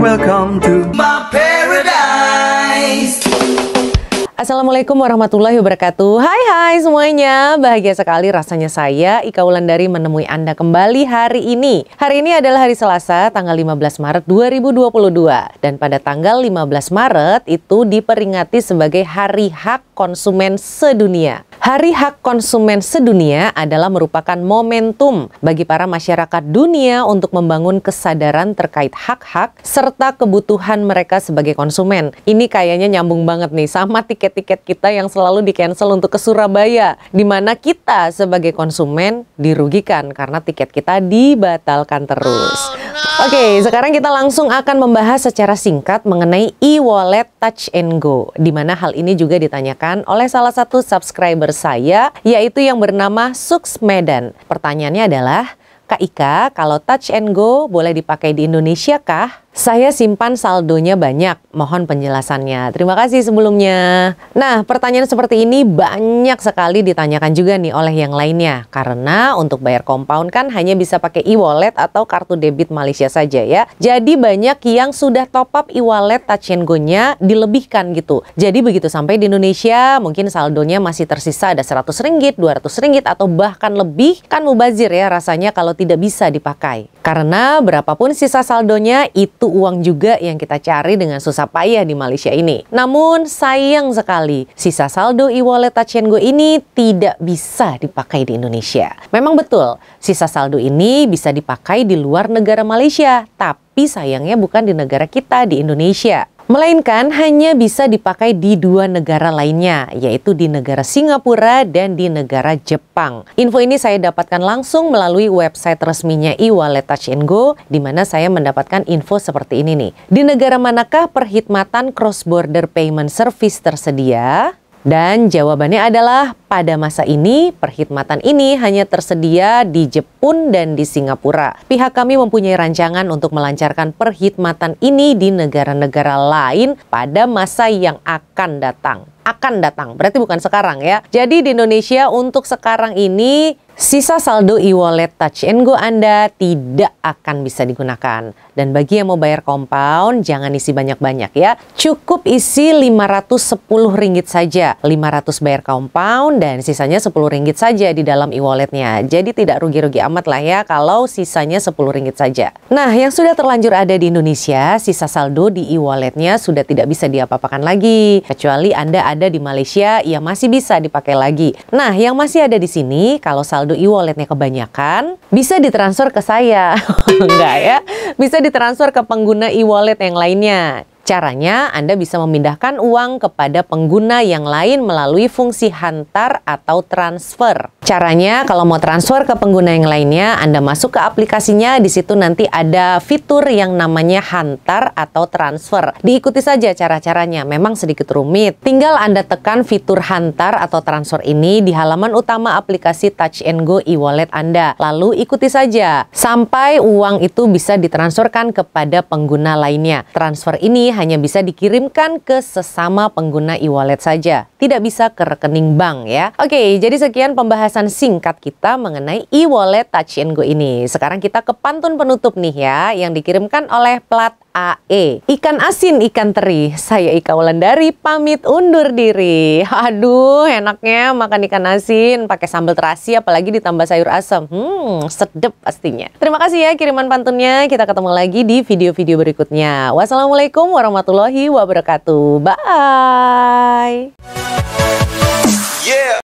Welcome to my Assalamualaikum warahmatullahi wabarakatuh. Hai hai semuanya. Bahagia sekali rasanya saya Ika Wulandari menemui Anda kembali hari ini. Hari ini adalah hari Selasa tanggal 15 Maret 2022 dan pada tanggal 15 Maret itu diperingati sebagai Hari Hak Konsumen Sedunia. Hari Hak Konsumen Sedunia adalah merupakan momentum bagi para masyarakat dunia untuk membangun kesadaran terkait hak-hak serta kebutuhan mereka sebagai konsumen. Ini kayaknya nyambung banget nih sama tiket tiket-tiket kita yang selalu di cancel untuk ke Surabaya, di mana kita sebagai konsumen dirugikan karena tiket kita dibatalkan terus. Oh, Oke, okay, sekarang kita langsung akan membahas secara singkat mengenai e-wallet Touch and Go, di mana hal ini juga ditanyakan oleh salah satu subscriber saya, yaitu yang bernama Suks Medan. Pertanyaannya adalah, Kak Ika, kalau Touch and Go boleh dipakai di Indonesia kah? Saya simpan saldonya banyak, mohon penjelasannya. Terima kasih sebelumnya. Nah, pertanyaan seperti ini banyak sekali ditanyakan juga nih oleh yang lainnya. Karena untuk bayar compound kan hanya bisa pakai e-wallet atau kartu debit Malaysia saja ya. Jadi banyak yang sudah top up e-wallet Touch and Go-nya dilebihkan gitu. Jadi begitu sampai di Indonesia, mungkin saldonya masih tersisa ada 100 ringgit, 200 ringgit, atau bahkan lebih. Kan mubazir ya rasanya kalau tidak bisa dipakai. Karena berapapun sisa saldonya itu uang juga yang kita cari dengan susah payah di Malaysia ini. Namun sayang sekali, sisa saldo e-wallet Go ini tidak bisa dipakai di Indonesia. Memang betul, sisa saldo ini bisa dipakai di luar negara Malaysia, tapi sayangnya bukan di negara kita di Indonesia melainkan hanya bisa dipakai di dua negara lainnya, yaitu di negara Singapura dan di negara Jepang. Info ini saya dapatkan langsung melalui website resminya e-wallet Touch and Go, di mana saya mendapatkan info seperti ini nih. Di negara manakah perkhidmatan cross-border payment service tersedia? Dan jawabannya adalah pada masa ini, perkhidmatan ini hanya tersedia di Jepun dan di Singapura. Pihak kami mempunyai rancangan untuk melancarkan perkhidmatan ini di negara-negara lain pada masa yang akan datang. Akan datang, berarti bukan sekarang ya. Jadi di Indonesia untuk sekarang ini Sisa saldo e-wallet Touch and Go Anda tidak akan bisa digunakan. Dan bagi yang mau bayar compound, jangan isi banyak-banyak ya. Cukup isi 510 ringgit saja. 500 bayar compound dan sisanya sepuluh ringgit saja di dalam e-walletnya. Jadi tidak rugi-rugi amat lah ya kalau sisanya sepuluh ringgit saja. Nah, yang sudah terlanjur ada di Indonesia, sisa saldo di e-walletnya sudah tidak bisa diapa-apakan lagi. Kecuali Anda ada di Malaysia, ia masih bisa dipakai lagi. Nah, yang masih ada di sini, kalau saldo e-walletnya kebanyakan, bisa ditransfer ke saya. Enggak ya? Bisa ditransfer ke pengguna e-wallet yang lainnya. Caranya, Anda bisa memindahkan uang kepada pengguna yang lain melalui fungsi hantar atau transfer. Caranya, kalau mau transfer ke pengguna yang lainnya, Anda masuk ke aplikasinya. Di situ nanti ada fitur yang namanya hantar atau transfer. Diikuti saja cara-caranya, memang sedikit rumit. Tinggal Anda tekan fitur hantar atau transfer ini di halaman utama aplikasi Touch and Go e-wallet Anda. Lalu ikuti saja sampai uang itu bisa ditransferkan kepada pengguna lainnya. Transfer ini hanya bisa dikirimkan ke sesama pengguna e-wallet saja, tidak bisa ke rekening bank ya. Oke, jadi sekian pembahasan singkat kita mengenai e-wallet Touch and Go ini. Sekarang kita ke pantun penutup nih ya, yang dikirimkan oleh Plat AE. Ikan asin, ikan teri. Saya Ika Wulandari pamit undur diri. Aduh, enaknya makan ikan asin pakai sambal terasi apalagi ditambah sayur asam. Hmm, sedep pastinya. Terima kasih ya kiriman pantunnya. Kita ketemu lagi di video-video berikutnya. Wassalamualaikum warahmatullahi wabarakatuh. Bye. Yeah.